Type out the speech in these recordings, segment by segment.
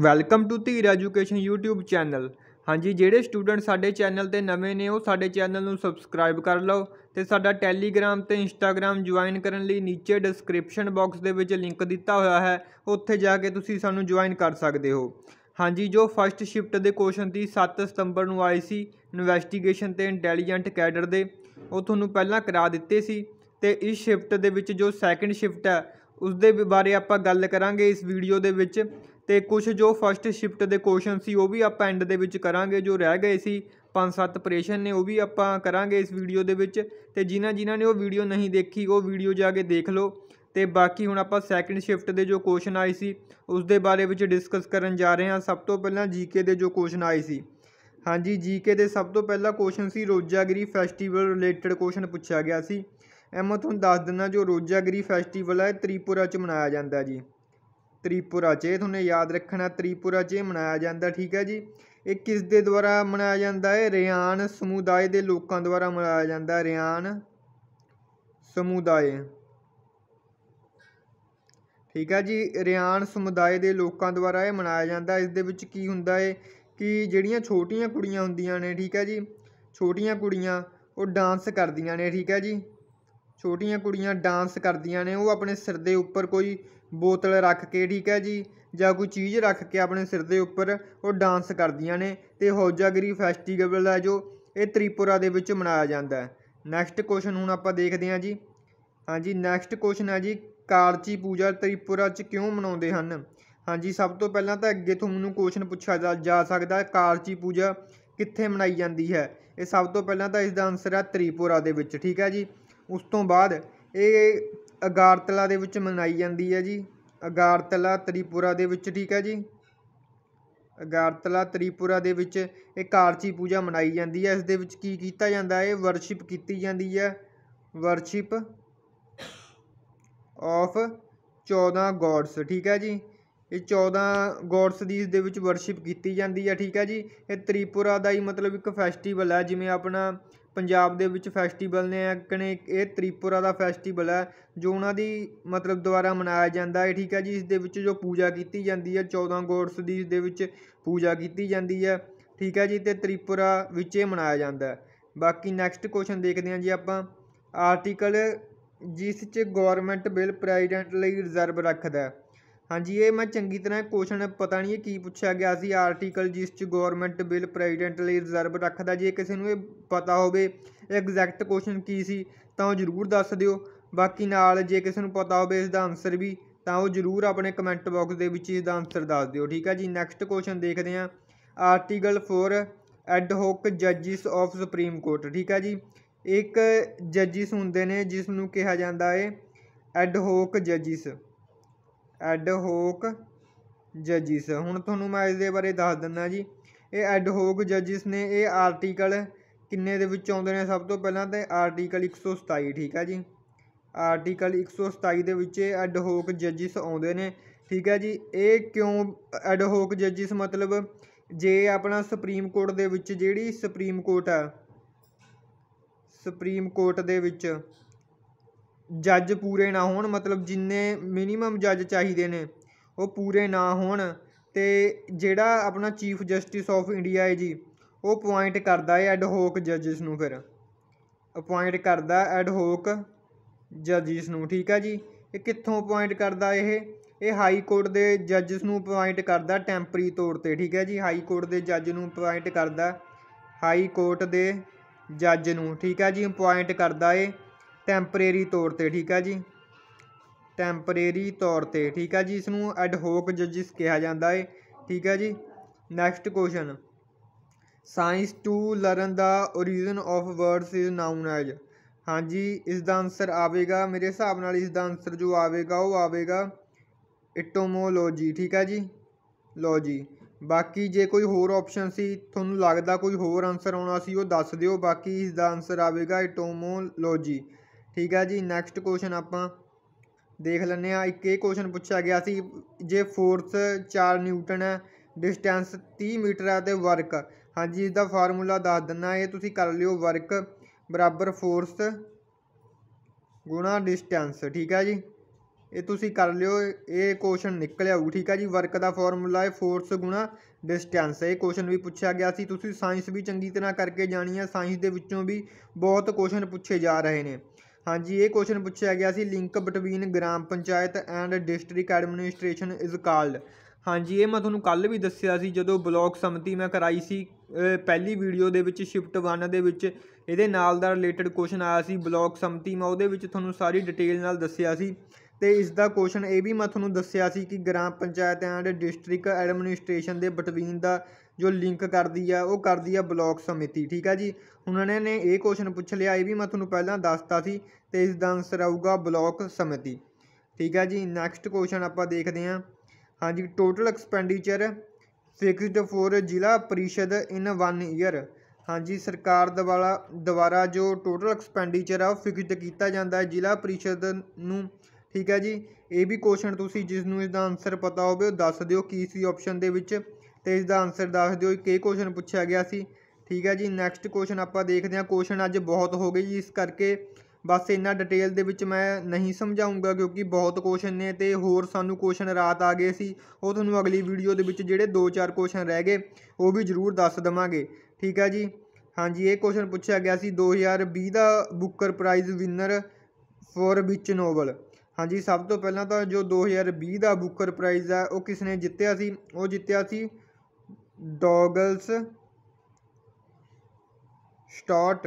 welcome to Dhir education YouTube channel ਹਾਂਜੀ ਜਿਹੜੇ student ਸਾਡੇ ਚੈਨਲ ਤੇ ਨਵੇਂ ਨੇ ਉਹ ਸਾਡੇ ਚੈਨਲ ਨੂੰ ਸਬਸਕ੍ਰਾਈਬ ਕਰ ਲਓ ਤੇ ਸਾਡਾ ਟੈਲੀਗ੍ਰam ਤੇ ਇੰਸਟਾਗ੍ਰam ਜੁਆਇਨ ਕਰਨ ਲਈ ਨੀਚੇ ਡਿਸਕ੍ਰਿਪਸ਼ਨ ਬਾਕਸ ਦੇ ਵਿੱਚ ਲਿੰਕ ਦਿੱਤਾ ਹੋਇਆ ਹੈ ਉੱਥੇ ਜਾ ਕੇ ਤੁਸੀਂ ਸਾਨੂੰ ਜੁਆਇਨ ਕਰ ਸਕਦੇ ਹੋ ਹਾਂਜੀ ਜੋ ਫਸਟ ਸ਼ਿਫਟ ਦੇ ਕੁਐਸਚਨ ਦੀ 7 ਸਤੰਬਰ ਨੂੰ ਆਏ ਸੀ ਇਨਵੈਸਟੀਗੇਸ਼ਨ ਤੇ ਇੰਟੈਲੀਜੈਂਟ ਕੈਡਰ ਦੇ ਉਹ ਤੁਹਾਨੂੰ ਪਹਿਲਾਂ ਕਰਾ ਦਿੱਤੇ ਸੀ ਤੇ ਇਸ ਸ਼ਿਫਟ ਦੇ ਵਿੱਚ ਜੋ ਸੈਕੰਡ ਸ਼ਿਫਟ ਹੈ ਉਸ ਦੇ ਬਾਰੇ ਆਪਾਂ ਗੱਲ ਕਰਾਂਗੇ ਇਸ ਵੀਡੀਓ ਦੇ ਵਿੱਚ ਤੇ ਕੁਝ ਜੋ ਫਸਟ ਸ਼ਿਫਟ ਦੇ ਕੁਐਸਚਨ ਸੀ ਉਹ ਵੀ ਆਪਾਂ ਐਂਡ ਦੇ ਵਿੱਚ ਕਰਾਂਗੇ ਜੋ ਰਹਿ ਗਏ ਸੀ ਪੰਜ ਸੱਤ ਪ੍ਰੇਸ਼ਨ ਨੇ ਉਹ ਵੀ ਆਪਾਂ ਕਰਾਂਗੇ ਇਸ ਵੀਡੀਓ ਦੇ ਵਿੱਚ ਤੇ ਜਿਨ੍ਹਾਂ ਜਿਨ੍ਹਾਂ ਨੇ ਉਹ ਵੀਡੀਓ ਨਹੀਂ ਦੇਖੀ ਉਹ ਵੀਡੀਓ ਜਾ ਕੇ ਦੇਖ ਲਓ ਤੇ ਬਾਕੀ ਹੁਣ ਆਪਾਂ ਸੈਕੰਡ ਸ਼ਿਫਟ ਦੇ ਜੋ ਕੁਐਸਚਨ ਆਏ ਸੀ ਉਸ ਦੇ ਬਾਰੇ ਵਿੱਚ ਡਿਸਕਸ ਕਰਨ ਜਾ ਰਹੇ ਹਾਂ ਸਭ ਤੋਂ ਪਹਿਲਾਂ ਜੀਕੇ ਦੇ ਜੋ ਕੁਐਸਚਨ ਆਏ ਸੀ ਹਾਂਜੀ ਜੀਕੇ ਦੇ ਸਭ ਤੋਂ ਪਹਿਲਾ ਕੁਐਸਚਨ ਸੀ ਰੋਜਾਗਰੀ ਫੈਸਟੀਵਲ ਰਿਲੇਟਡ ਕੁਐਸਚਨ ਪੁੱਛਿਆ ਗਿਆ ਸੀ ਐ ਮੈਂ ਤੁਹਾਨੂੰ ਦੱਸ ਦਿੰਦਾ ਜੋ ਰੋਜਾਗਰੀ ਫੈਸਟੀਵਲ ਹੈ ਤ੍ਰਿਪੁਰਾ 'ਚ ਮਨਾਇਆ ਜਾਂਦਾ ਜੀ ਤ੍ਰਿਪੁਰਾ 'ਚ ਇਹ ਤੁਹਾਨੂੰ ਯਾਦ ਰੱਖਣਾ ਤ੍ਰਿਪੁਰਾ 'ਚ ਇਹ ਮਨਾਇਆ ਜਾਂਦਾ ਠੀਕ ਹੈ ਜੀ ਇਹ ਕਿਸ ਦੇ ਦੁਆਰਾ ਮਨਾਇਆ ਜਾਂਦਾ ਹੈ ਰਿਆਨ ਸਮੁਦਾਇ ਦੇ ਲੋਕਾਂ ਦੁਆਰਾ ਮਨਾਇਆ ਜਾਂਦਾ ਰਿਆਨ ਸਮੁਦਾਇ ਠੀਕ ਹੈ ਜੀ ਰਿਆਨ ਸਮੁਦਾਇ ਦੇ ਲੋਕਾਂ ਦੁਆਰਾ ਇਹ ਮਨਾਇਆ ਜਾਂਦਾ ਇਸ ਦੇ ਵਿੱਚ ਕੀ ਹੁੰਦਾ ਹੈ ਕਿ ਜਿਹੜੀਆਂ ਛੋਟੀਆਂ ਕੁੜੀਆਂ ਹੁੰਦੀਆਂ ਨੇ ਠੀਕ ਹੈ ਜੀ ਛੋਟੀਆਂ ਕੁੜੀਆਂ ਉਹ ਡਾਂਸ ਕਰਦੀਆਂ ਨੇ ਠੀਕ ਹੈ ਜੀ ਛੋਟੀਆਂ ਕੁੜੀਆਂ ਡਾਂਸ ਕਰਦੀਆਂ ਨੇ ਉਹ ਆਪਣੇ ਸਿਰ ਦੇ ਉੱਪਰ ਕੋਈ ਬੋਤਲ ਰੱਖ ਕੇ ਠੀਕ ਹੈ ਜੀ ਜਾਂ ਕੋਈ ਚੀਜ਼ ਰੱਖ ਕੇ ਆਪਣੇ ਸਿਰ ਦੇ ਉੱਪਰ ਉਹ ਡਾਂਸ ਕਰਦੀਆਂ ਨੇ ਤੇ ਹੌਜਾਗਰੀ ਫੈਸਟੀਵਲ ਹੈ ਜੋ ਇਹ ਤ੍ਰਿਪੁਰਾ ਦੇ ਵਿੱਚ ਮਨਾਇਆ ਜਾਂਦਾ ਹੈ ਨੈਕਸਟ ਕੁਐਸਚਨ ਹੁਣ ਆਪਾਂ ਦੇਖਦੇ ਹਾਂ ਜੀ ਹਾਂਜੀ ਨੈਕਸਟ ਕੁਐਸਚਨ ਹੈ ਜੀ ਕਾਰਚੀ ਪੂਜਾ ਤ੍ਰਿਪੁਰਾ 'ਚ ਕਿਉਂ ਮਨਾਉਂਦੇ ਹਨ ਹਾਂਜੀ ਸਭ ਤੋਂ ਪਹਿਲਾਂ ਤਾਂ ਅੱਗੇ ਤੁਹਾਨੂੰ ਕੁਐਸਚਨ ਪੁੱਛਿਆ ਜਾ ਸਕਦਾ ਹੈ ਕਾਰਚੀ ਪੂਜਾ ਕਿੱਥੇ ਮਨਾਈ ਜਾਂਦੀ ਹੈ ਇਹ ਸਭ ਤੋਂ ਪਹਿਲਾਂ ਤਾਂ ਇਸ ਦਾ ਆਨਸਰ ਹੈ ਤ੍ਰਿਪੁਰਾ ਦੇ ਵਿੱਚ ਠੀਕ ਹੈ ਜੀ ਉਸ ਤੋਂ ਬਾਅਦ ਇਹ ਅਗਾਰਤਲਾ ਦੇ ਵਿੱਚ ਮਨਾਈ ਜਾਂਦੀ ਹੈ ਜੀ ਅਗਾਰਤਲਾ ਤ੍ਰਿਪੁਰਾ ਦੇ ਵਿੱਚ ਠੀਕ ਹੈ ਜੀ ਅਗਾਰਤਲਾ ਤ੍ਰਿਪੁਰਾ ਦੇ ਵਿੱਚ ਇਹ ਕਾਰਚੀ ਪੂਜਾ ਮਨਾਈ ਜਾਂਦੀ ਹੈ ਇਸ ਦੇ ਵਿੱਚ ਕੀ ਕੀਤਾ ਜਾਂਦਾ ਹੈ ਵਰਸ਼ਿਪ ਕੀਤੀ ਜਾਂਦੀ ਹੈ ਵਰਸ਼ਿਪ ਆਫ 14 ਗੋਡਸ ਠੀਕ ਹੈ ਜੀ ਇਹ 14 ਗੋਡਸ ਦੀ ਇਸ ਦੇ ਵਿੱਚ ਵਰਸ਼ਿਪ ਕੀਤੀ ਜਾਂਦੀ ਹੈ ਠੀਕ ਹੈ ਜੀ ਇਹ ਤ੍ਰਿਪੁਰਾ ਦਾ ਹੀ ਮਤਲਬ ਇੱਕ ਫੈਸਟੀਵਲ ਹੈ ਜਿਵੇਂ ਆਪਣਾ ਪੰਜਾਬ ਦੇ ਵਿੱਚ ਫੈਸਟੀਵਲ ਨੇ ਕਣੇ ਇਹ ਤ੍ਰਿਪੁਰਾ ਦਾ ਫੈਸਟੀਵਲ ਹੈ ਜੋ ਉਹਨਾਂ ਦੀ ਮਤਲਬ ਦੁਆਰਾ ਮਨਾਇਆ ਜਾਂਦਾ ਹੈ ਠੀਕ ਹੈ ਜੀ ਇਸ ਦੇ ਵਿੱਚ ਜੋ ਪੂਜਾ ਕੀਤੀ ਜਾਂਦੀ ਹੈ 14 ਗੋਡਸ ਦੀ ਇਸ ਦੇ ਵਿੱਚ ਪੂਜਾ ਕੀਤੀ ਜਾਂਦੀ ਹੈ ਠੀਕ ਹੈ ਜੀ ਤੇ ਤ੍ਰਿਪੁਰਾ ਵਿੱਚ ਇਹ ਮਨਾਇਆ ਜਾਂਦਾ ਹੈ ਬਾਕੀ ਨੈਕਸਟ ਕੁਐਸਚਨ ਦੇਖਦੇ ਹਾਂ ਜੀ ਆਪਾਂ ਆਰਟੀਕਲ ਜਿਸ 'ਚ ਗਵਰਨਮੈਂਟ ਬਿੱਲ ਪ੍ਰੈਜ਼ੀਡੈਂਟ ਲਈ ਰਿਜ਼ਰਵ ਰੱਖਦਾ ਹੈ ਹਾਂਜੀ ਇਹ ਮੈਂ ਚੰਗੀ ਤਰ੍ਹਾਂ ਕੁਐਸਚਨ ਪਤਾ ਨਹੀਂ ਇਹ ਕੀ ਪੁੱਛਿਆ ਗਿਆ ਸੀ ਆਰਟੀਕਲ ਜਿਸ 'ਚ ਗਵਰਨਮੈਂਟ ਬਿੱਲ ਪ੍ਰੈਜ਼ੀਡੈਂਟ ਲਈ ਰਿਜ਼ਰਵ ਰੱਖਦਾ ਜੇ ਕਿਸੇ ਨੂੰ ਇਹ ਪਤਾ ਹੋਵੇ ਐਗਜ਼ੈਕਟ ਕੁਐਸਚਨ ਕੀ ਸੀ ਤਾਂ ਉਹ ਜ਼ਰੂਰ ਦੱਸ ਦਿਓ ਬਾਕੀ ਨਾਲ ਜੇ ਕਿਸੇ ਨੂੰ ਪਤਾ ਹੋਵੇ ਇਸ ਦਾ ਆਨਸਰ ਵੀ ਤਾਂ ਉਹ ਜ਼ਰੂਰ ਆਪਣੇ ਕਮੈਂਟ ਬਾਕਸ ਦੇ ਵਿੱਚ ਇਸ ਦਾ ਆਨਸਰ ਦੱਸ ਦਿਓ ਠੀਕ ਹੈ ਜੀ ਨੈਕਸਟ ਕੁਐਸਚਨ ਦੇਖਦੇ ਹਾਂ ਆਰਟੀਕਲ 4 ਐਡ ਹੋਕ ਜੱਜਿਸ ਆਫ ਸੁਪਰੀਮ ਕੋਰਟ ਠੀਕ ਹੈ ਜੀ ਇੱਕ ਜੱਜਿਸ ਹੁੰਦੇ ਨੇ ਜਿਸ ਨੂੰ ਕਿਹਾ ਜਾਂਦਾ ਹੈ ਐਡ ਹੋਕ ਜੱਜਿਸ ਐਡ ਹੋਕ ਜੱਜਿਸ ਹੁਣ ਤੁਹਾਨੂੰ ਮੈਂ ਇਸ ਦੇ ਬਾਰੇ ਦੱਸ ਦਿੰਦਾ ਜੀ ਇਹ ਐਡ ਹੋਕ ਜੱਜਿਸ ਨੇ ਇਹ ਆਰਟੀਕਲ ਕਿੰਨੇ ਦੇ ਵਿੱਚ ਆਉਂਦੇ ਨੇ ਸਭ ਤੋਂ ਪਹਿਲਾਂ ਤੇ ਆਰਟੀਕਲ 127 ਠੀਕ ਹੈ ਜੀ ਆਰਟੀਕਲ 127 ਦੇ ਵਿੱਚ ਇਹ ਐਡ ਹੋਕ ਜੱਜਿਸ ਆਉਂਦੇ ਨੇ ਠੀਕ ਹੈ ਜੀ ਇਹ ਕਿਉਂ ਐਡ ਹੋਕ ਜੱਜਿਸ ਮਤਲਬ ਜੇ ਆਪਣਾ ਸੁਪਰੀਮ ਕੋਰਟ ਦੇ ਵਿੱਚ ਜਿਹੜੀ ਸੁਪਰੀਮ ਕੋਰਟ ਆ ਸੁਪਰੀਮ ਕੋਰਟ ਦੇ ਵਿੱਚ ਜੱਜ ਪੂਰੇ ਨਾ ਹੋਣ ਮਤਲਬ ਜਿੰਨੇ ਮਿਨੀਮਮ ਜੱਜ ਚਾਹੀਦੇ ਨੇ ਉਹ ਪੂਰੇ ਨਾ ਹੋਣ ਅਤੇ ਜਿਹੜਾ ਆਪਣਾ ਚੀਫ ਜਸਟਿਸ ਆਫ ਇੰਡੀਆ ਹੈ ਜੀ ਉਹ ਅਪੁਆਇੰਟ ਕਰਦਾ ਹੈ ਐਡਹੋਕ ਜੱਜਿਸ ਨੂੰ ਫਿਰ ਅਪੁਆਇੰਟ ਕਰਦਾ ਐਡਹੋਕ ਜੱਜਿਸ ਨੂੰ ਠੀਕ ਆ ਜੀ ਇਹ ਕਿੱਥੋਂ ਅਪੁਆਇੰਟ ਕਰਦਾ ਇਹ ਇਹ ਹਾਈ ਕੋਰਟ ਦੇ ਜੱਜਸ ਨੂੰ ਅਪੁਆਇੰਟ ਕਰਦਾ ਟੈਂਪਰੀ ਤੌਰ ਤੇ ਠੀਕ ਹੈ ਜੀ ਹਾਈ ਕੋਰਟ ਦੇ ਜੱਜ ਨੂੰ ਅਪੁਆਇੰਟ ਕਰਦਾ ਹਾਈ ਕੋਰਟ ਦੇ ਜੱਜ ਨੂੰ ਠੀਕ ਹੈ ਜੀ ਅਪੁਆਇੰਟ ਕਰਦਾ ਏ ਟੈਂਪਰੇਰੀ ਤੌਰ ਤੇ ਠੀਕ ਆ ਜੀ ਟੈਂਪਰੇਰੀ ਤੌਰ ਤੇ ਠੀਕ ਆ ਜੀ ਇਸ ਨੂੰ ਐਡ ਹੋਕ ਜੱਜਿਸ ਕਿਹਾ ਜਾਂਦਾ ਹੈ ਠੀਕ ਆ ਜੀ next question science to learn the origin of words is noun as ਹਾਂਜੀ ਇਸ ਦਾ ਆਨਸਰ ਆਵੇਗਾ ਮੇਰੇ ਹਿਸਾਬ ਨਾਲ ਇਸ ਦਾ ਆਨਸਰ ਜੋ ਆਵੇਗਾ ਉਹ ਆਵੇਗਾ ਇਟੋਮੋਲੋਜੀ ਠੀਕ ਆ ਜੀ ਜੀ ਬਾਕੀ ਜੇ ਕੋਈ ਹੋਰ ਆਪਸ਼ਨ ਸੀ ਤੁਹਾਨੂੰ ਲੱਗਦਾ ਕੋਈ ਹੋਰ ਆਨਸਰ ਆਉਣਾ ਸੀ ਉਹ ਦੱਸ ਦਿਓ ਬਾਕੀ ਇਸ ਦਾ ਆਨਸਰ ਆਵੇਗਾ ਇਟੋਮੋਲੋਜੀ ਠੀਕ ਹੈ ਜੀ ਨੈਕਸਟ ਕੁਐਸਚਨ ਆਪਾਂ ਦੇਖ ਲੈਂਦੇ ਆ ਇੱਕ ਇਹ ਕੁਐਸਚਨ ਪੁੱਛਿਆ ਗਿਆ ਸੀ ਜੇ ਫੋਰਸ 4 ਨਿਊਟਨ ਹੈ ਡਿਸਟੈਂਸ 30 ਮੀਟਰ ਹੈ ਤੇ ਵਰਕ ਹਾਂਜੀ ਇਸ ਦਾ ਫਾਰਮੂਲਾ ਦੱਸ ਦਿੰਨਾ ਇਹ ਤੁਸੀਂ ਕਰ ਲਿਓ ਵਰਕ ਬਰਾਬਰ ਫੋਰਸ ਗੁਣਾ ਡਿਸਟੈਂਸ ਠੀਕ ਹੈ ਜੀ ਇਹ ਤੁਸੀਂ ਕਰ ਲਿਓ ਇਹ ਕੁਐਸਚਨ ਨਿਕਲ ਆਊ ਠੀਕ ਹੈ ਜੀ ਵਰਕ ਦਾ ਫਾਰਮੂਲਾ ਹੈ ਫੋਰਸ ਗੁਣਾ ਡਿਸਟੈਂਸ ਇਹ ਕੁਐਸਚਨ ਵੀ ਪੁੱਛਿਆ ਗਿਆ ਸੀ ਤੁਸੀਂ ਸਾਇੰਸ ਵੀ ਚੰਗੀ ਤਰ੍ਹਾਂ ਕਰਕੇ ਜਾਣੀ ਹੈ ਸਾਇੰਸ ਦੇ ਵਿੱਚੋਂ ਵੀ ਬਹੁਤ ਕੁਐਸਚਨ ਪੁੱਛੇ ਜਾ ਰਹੇ ਨੇ ਹਾਂਜੀ ਇਹ ਕੁਐਸਚਨ ਪੁੱਛਿਆ ਗਿਆ ਸੀ link between gram panchayat and district administration is called ਹਾਂਜੀ ਇਹ ਮੈਂ ਤੁਹਾਨੂੰ ਕੱਲ ਵੀ ਦੱਸਿਆ ਸੀ ਜਦੋਂ ਬਲੌਕ ਸਮਤੀ ਮੈਂ ਕਰਾਈ ਸੀ ਪਹਿਲੀ ਵੀਡੀਓ ਦੇ ਵਿੱਚ ਸ਼ਿਫਟ 1 ਦੇ ਵਿੱਚ ਇਹਦੇ ਨਾਲ ਦਾ ਰਿਲੇਟਡ ਕੁਐਸਚਨ ਆਇਆ ਸੀ ਬਲੌਕ ਸਮਤੀ ਮੈਂ ਉਹਦੇ ਵਿੱਚ ਤੁਹਾਨੂੰ ਸਾਰੀ ਡਿਟੇਲ ਨਾਲ ਦੱਸਿਆ ਸੀ ਤੇ ਇਸ ਦਾ ਕੁਐਸਚਨ ਇਹ ਵੀ ਮੈਂ ਤੁਹਾਨੂੰ ਦੱਸਿਆ ਸੀ ਕਿ gram panchayat and district administration ਦੇ ਬਿਟਵੀਨ ਦਾ ਜੋ ਲਿੰਕ ਕਰਦੀ ਆ ਉਹ ਕਰਦੀ ਆ ਬਲੌਕ ਸਮਿਤੀ ਠੀਕ ਆ ਜੀ ਹੁਣ ਉਹਨਾਂ ਨੇ ਇਹ ਕੁਐਸਚਨ ਪੁੱਛ ਲਿਆ ਇਹ ਵੀ ਮੈਂ ਤੁਹਾਨੂੰ ਪਹਿਲਾਂ ਦੱਸਤਾ ਸੀ ਤੇ ਇਸ ਦਾ ਆਨਸਰ ਆਊਗਾ ਬਲੌਕ ਸਮਿਤੀ ਠੀਕ ਆ ਜੀ ਨੈਕਸਟ ਕੁਐਸਚਨ ਆਪਾਂ ਦੇਖਦੇ ਹਾਂ ਹਾਂਜੀ ਟੋਟਲ ਐਕਸਪੈਂਡੀਚਰ ਫਿਕਸਡ ਫੋਰ ਜ਼ਿਲ੍ਹਾ ਪਰਿਸ਼ਦ ਇਨ 1 ਈਅਰ ਹਾਂਜੀ ਸਰਕਾਰ ਦੁਆਰਾ ਦੁਆਰਾ ਜੋ ਟੋਟਲ ਐਕਸਪੈਂਡੀਚਰ ਆ ਉਹ ਫਿਕਸਡ ਕੀਤਾ ਜਾਂਦਾ ਹੈ ਜ਼ਿਲ੍ਹਾ ਪਰਿਸ਼ਦ ਨੂੰ ਠੀਕ ਹੈ ਜੀ ਇਹ ਵੀ ਕੁਐਸਚਨ ਤੁਸੀਂ ਜਿਸ ਨੂੰ ਇਸ ਦਾ ਆਨਸਰ ਪਤਾ ਹੋਵੇ ਉਹ ਦੱਸ ਦਿਓ ਕੀ ਸੀ ਆਪਸ਼ਨ ਦੇ ਵਿੱਚ ਤੇ ਇਸ ਦਾ ਆਨਸਰ ਦੱਸ ਦਿਓ ਕਿ ਕੁਐਸਚਨ ਪੁੱਛਿਆ ਗਿਆ ਸੀ ਠੀਕ ਹੈ ਜੀ ਨੈਕਸਟ ਕੁਐਸਚਨ ਆਪਾਂ ਦੇਖਦੇ ਹਾਂ ਕੁਐਸਚਨ ਅੱਜ ਬਹੁਤ ਹੋ ਗਏ ਜੀ ਇਸ ਕਰਕੇ ਬਸ ਇੰਨਾ ਡਿਟੇਲ ਦੇ ਵਿੱਚ ਮੈਂ ਨਹੀਂ ਸਮਝਾਉਂਗਾ ਕਿਉਂਕਿ ਬਹੁਤ ਕੁਐਸਚਨ ਨੇ ਤੇ ਹੋਰ ਸਾਨੂੰ ਕੁਐਸਚਨ ਰਾਤ ਆ ਗਏ ਸੀ ਉਹ ਤੁਹਾਨੂੰ ਅਗਲੀ ਵੀਡੀਓ ਦੇ ਵਿੱਚ ਜਿਹੜੇ 2-4 ਕੁਐਸਚਨ ਰਹਿ ਗਏ ਉਹ ਵੀ ਜ਼ਰੂਰ ਦੱਸ ਦਵਾਂਗੇ ਠੀਕ ਹੈ ਜੀ ਹਾਂਜੀ ਇਹ ਕੁਐਸਚਨ ਪੁੱਛਿਆ ਗਿਆ ਸੀ 2020 ਦਾ Booker Prize winner for which novel ਹਾਂਜੀ ਸਭ ਤੋਂ ਪਹਿਲਾਂ ਤਾਂ ਜੋ 2020 ਦਾ ਬੁੱਕਰ ਪ੍ਰਾਈਜ਼ ਹੈ ਉਹ ਕਿਸ ਨੇ ਜਿੱਤਿਆ ਸੀ ਉਹ ਜਿੱਤਿਆ ਸੀ ਡੋਗਲਸ ਸਟਾਟ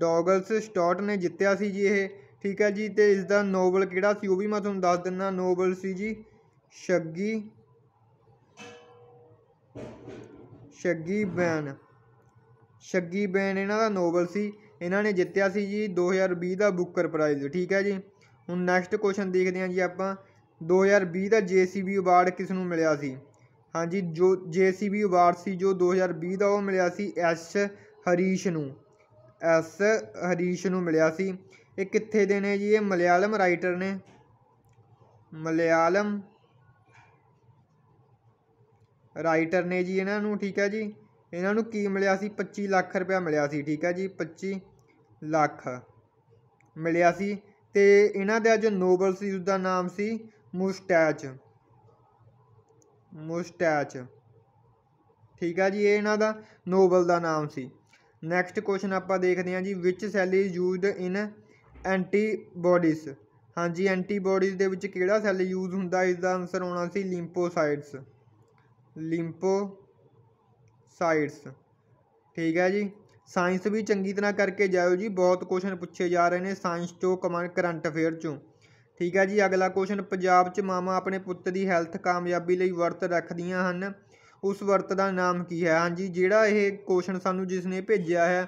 ਡੋਗਲਸ ਸਟਾਟ ਨੇ ਜਿੱਤਿਆ ਸੀ ਜੀ ਇਹ ਠੀਕ ਹੈ ਜੀ ਤੇ ਇਸ ਦਾ ਨੋਬਲ ਕਿਹੜਾ ਸੀ ਉਹ ਵੀ ਮੈਂ ਤੁਹਾਨੂੰ ਦੱਸ ਦਿੰਦਾ ਨੋਬਲ ਸੀ ਜੀ ਸ਼ੱਗੀ ਸ਼ੱਗੀ ਬੈਨ ਸ਼ੱਗੀ ਬੈਨ ਇਹਨਾਂ ਦਾ ਨੋਬਲ ਸੀ ਇਹਨਾਂ ਨੇ ਜਿੱਤਿਆ ਸੀ ਜੀ 2020 ਦਾ ਬੁੱਕਰ ਪ੍ਰਾਈਜ਼ ਠੀਕ ਹੈ ਜੀ ਹੁਣ ਨੈਕਸਟ ਕੁਐਸਚਨ ਦੇਖਦੇ ਹਾਂ ਜੀ ਆਪਾਂ 2020 ਦਾ ਜੀਸੀਬੀ ਅਵਾਰਡ ਕਿਸ ਨੂੰ ਮਿਲਿਆ ਸੀ ਹਾਂਜੀ ਜੋ ਜੇਸੀਬੀ ਅਵਾਰਡ ਸੀ ਜੋ 2020 ਦਾ ਉਹ ਮਿਲਿਆ ਸੀ ਐਸ ਹਰੀਸ਼ ਨੂੰ ਐਸ ਹਰੀਸ਼ ਨੂੰ ਮਿਲਿਆ ਸੀ ਇਹ ਕਿੱਥੇ ਦੇ ਨੇ ਜੀ ਇਹ ਮਲਿਆਲਮ ਰਾਈਟਰ ਨੇ ਮਲਿਆਲਮ ਰਾਈਟਰ ਨੇ ਜੀ ਇਹਨਾਂ ਨੂੰ ਠੀਕ ਹੈ ਜੀ ਇਹਨਾਂ ਨੂੰ ਕੀ ਮਿਲਿਆ ਸੀ 25 ਲੱਖ ਰੁਪਇਆ ਮਿਲਿਆ ਸੀ ਠੀਕ ਹੈ ਜੀ 25 ਲੱਖ ਮਿਲਿਆ ਸੀ ਤੇ ਇਹਨਾਂ ਦਾ ਜੋ ਨੋਬਲ ਸੀ ਉਸ ਦਾ ਨਾਮ ਸੀ ਮੁਸਟੈਚ ਮੁਸਟੈਚ ਠੀਕ ਆ ਜੀ ਇਹ ਇਹਨਾਂ ਦਾ ਨੋਬਲ ਦਾ ਨਾਮ ਸੀ ਨੈਕਸਟ ਕੁਐਸਚਨ ਆਪਾਂ ਦੇਖਦੇ ਹਾਂ ਜੀ which cell is used in antibodies ਹਾਂਜੀ ਐਂਟੀਬਾਡੀਜ਼ ਦੇ ਵਿੱਚ ਕਿਹੜਾ ਸੈੱਲ ਯੂਜ਼ ਹੁੰਦਾ ਇਸ ਦਾ ਆਨਸਰ ਆਉਣਾ ਸੀ ਲਿੰਫੋ ਸਾਈਟਸ ਠੀਕ ਹੈ ਜੀ ਸਾਇੰਸ ਵੀ ਚੰਗੀ ਤਰ੍ਹਾਂ ਕਰਕੇ ਜਾਇਓ ਜੀ ਬਹੁਤ ਕੁਐਸਚਨ ਪੁੱਛੇ ਜਾ ਰਹੇ ਨੇ ਸਾਇੰਸ ਤੋਂ ਕਰੰਟ ਅਫੇਅਰ ਚੋਂ ਠੀਕ ਹੈ ਜੀ ਅਗਲਾ ਕੁਐਸਚਨ ਪੰਜਾਬ 'ਚ ਮਾਵਾਂ ਆਪਣੇ ਪੁੱਤ ਦੀ ਹੈਲਥ ਕਾਮਯਾਬੀ ਲਈ ਵਰਤ ਰੱਖਦੀਆਂ ਹਨ ਉਸ ਵਰਤ ਦਾ ਨਾਮ ਕੀ ਹੈ ਹਾਂਜੀ ਜਿਹੜਾ ਇਹ ਕੁਐਸਚਨ ਸਾਨੂੰ ਜਿਸ ਨੇ ਭੇਜਿਆ ਹੈ